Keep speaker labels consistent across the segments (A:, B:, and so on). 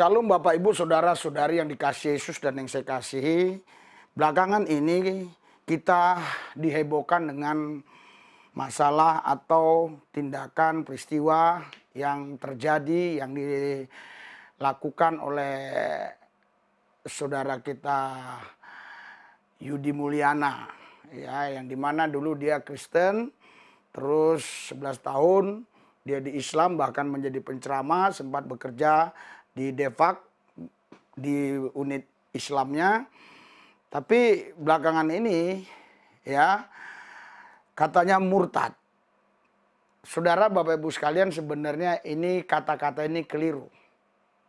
A: Shalom Bapak Ibu Saudara Saudari yang dikasih Yesus dan yang saya kasihi. Belakangan ini kita dihebohkan dengan masalah atau tindakan peristiwa yang terjadi yang dilakukan oleh saudara kita Yudi Mulyana ya yang dimana dulu dia Kristen terus 11 tahun dia di Islam bahkan menjadi penceramah sempat bekerja di Devak di unit Islamnya. Tapi belakangan ini ya katanya murtad. Saudara Bapak Ibu sekalian sebenarnya ini kata-kata ini keliru.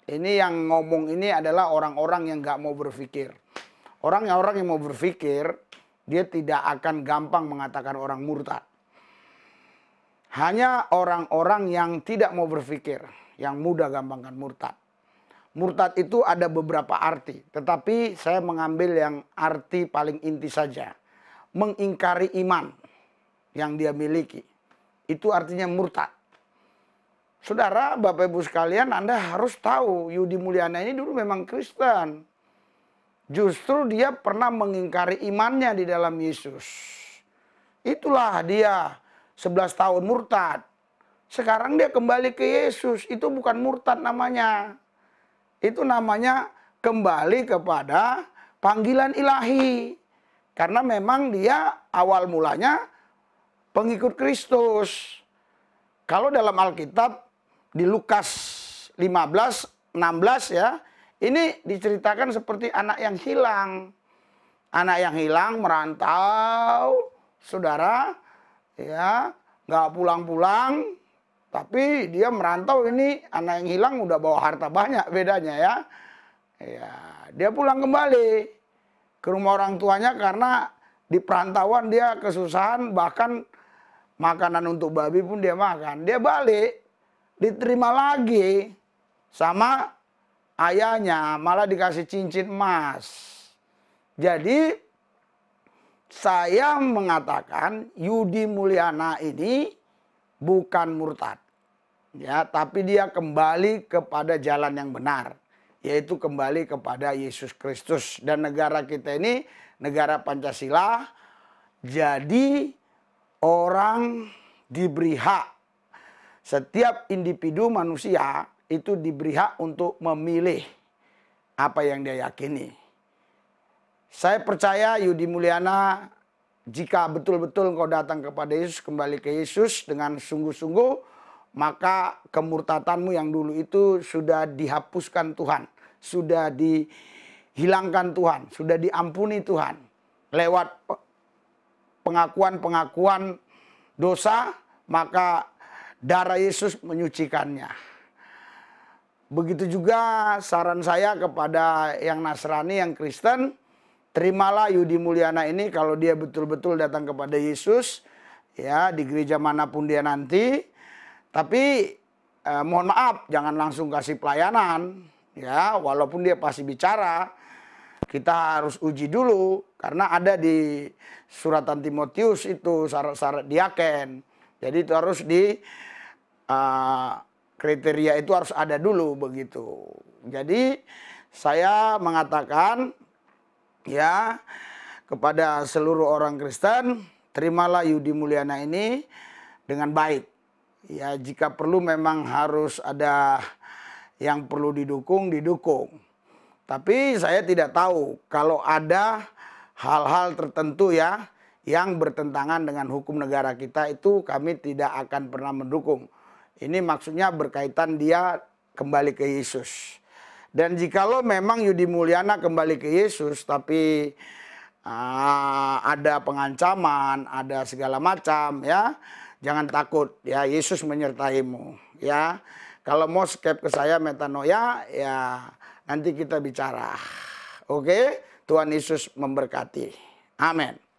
A: Ini yang ngomong ini adalah orang-orang yang nggak mau berpikir. Orang-orang yang mau berpikir, dia tidak akan gampang mengatakan orang murtad. Hanya orang-orang yang tidak mau berpikir, yang mudah gampangkan murtad murtad itu ada beberapa arti, tetapi saya mengambil yang arti paling inti saja. Mengingkari iman yang dia miliki. Itu artinya murtad. Saudara, Bapak Ibu sekalian, Anda harus tahu Yudi Mulyana ini dulu memang Kristen. Justru dia pernah mengingkari imannya di dalam Yesus. Itulah dia 11 tahun murtad. Sekarang dia kembali ke Yesus, itu bukan murtad namanya itu namanya kembali kepada panggilan ilahi. Karena memang dia awal mulanya pengikut Kristus. Kalau dalam Alkitab di Lukas 15, 16 ya, ini diceritakan seperti anak yang hilang. Anak yang hilang merantau, saudara, ya, nggak pulang-pulang, tapi dia merantau ini anak yang hilang udah bawa harta banyak bedanya ya. Ya, dia pulang kembali ke rumah orang tuanya karena di perantauan dia kesusahan bahkan makanan untuk babi pun dia makan. Dia balik diterima lagi sama ayahnya, malah dikasih cincin emas. Jadi saya mengatakan Yudi Mulyana ini bukan murtad. Ya, tapi dia kembali kepada jalan yang benar, yaitu kembali kepada Yesus Kristus dan negara kita ini negara Pancasila. Jadi orang diberi hak setiap individu manusia itu diberi hak untuk memilih apa yang dia yakini. Saya percaya Yudi Mulyana jika betul-betul engkau datang kepada Yesus, kembali ke Yesus dengan sungguh-sungguh, maka kemurtatanmu yang dulu itu sudah dihapuskan Tuhan, sudah dihilangkan Tuhan, sudah diampuni Tuhan. Lewat pengakuan-pengakuan dosa, maka darah Yesus menyucikannya. Begitu juga saran saya kepada yang Nasrani, yang Kristen, Terimalah Yudi Mulyana ini kalau dia betul-betul datang kepada Yesus ya di gereja manapun dia nanti. Tapi eh, mohon maaf jangan langsung kasih pelayanan ya walaupun dia pasti bicara kita harus uji dulu karena ada di suratan Timotius itu syarat-syarat diaken. Jadi itu harus di eh, kriteria itu harus ada dulu begitu. Jadi saya mengatakan ya kepada seluruh orang Kristen, terimalah Yudi Mulyana ini dengan baik. Ya, jika perlu memang harus ada yang perlu didukung, didukung. Tapi saya tidak tahu kalau ada hal-hal tertentu ya yang bertentangan dengan hukum negara kita itu kami tidak akan pernah mendukung. Ini maksudnya berkaitan dia kembali ke Yesus. Dan jikalau memang Yudi Mulyana kembali ke Yesus, tapi uh, ada pengancaman, ada segala macam, ya jangan takut, ya Yesus menyertaimu, ya. Kalau mau skep ke saya metanoia, ya nanti kita bicara. Oke, Tuhan Yesus memberkati. Amin.